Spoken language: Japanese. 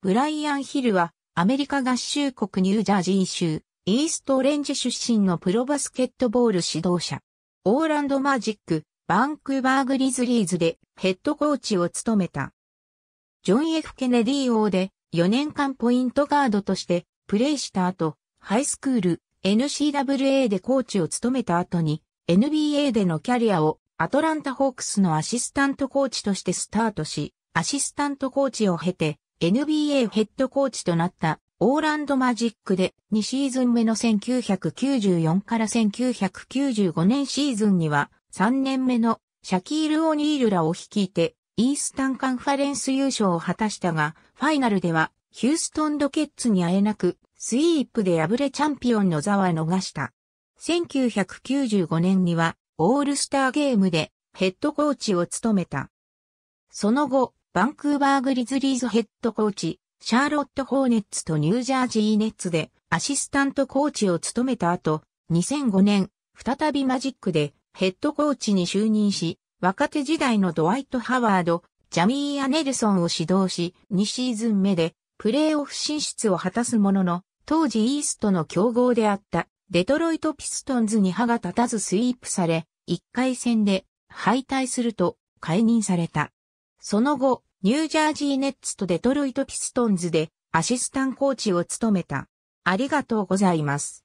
ブライアン・ヒルは、アメリカ合衆国ニュージャージー州、イーストオレンジ出身のプロバスケットボール指導者。オーランドマジック、バンクーバーグリズリーズでヘッドコーチを務めた。ジョン・ F・ ケネディ王で4年間ポイントガードとしてプレーした後、ハイスクール、n c w a でコーチを務めた後に、NBA でのキャリアをアトランタ・ホークスのアシスタントコーチとしてスタートし、アシスタントコーチを経て、NBA ヘッドコーチとなったオーランドマジックで2シーズン目の1994から1995年シーズンには3年目のシャキール・オニールらを率いてイースタンカンファレンス優勝を果たしたがファイナルではヒューストン・ドケッツに会えなくスイープで敗れチャンピオンの座は逃した。1995年にはオールスターゲームでヘッドコーチを務めた。その後、バンクーバーグリズリーズヘッドコーチ、シャーロット・ホーネッツとニュージャージー・ネッツでアシスタントコーチを務めた後、2005年、再びマジックでヘッドコーチに就任し、若手時代のドワイト・ハワード、ジャミー・アネルソンを指導し、2シーズン目でプレーオフ進出を果たすものの、当時イーストの競合であったデトロイト・ピストンズに歯が立たずスイープされ、1回戦で敗退すると解任された。その後、ニュージャージーネッツとデトロイトピストンズでアシスタンコーチを務めた。ありがとうございます。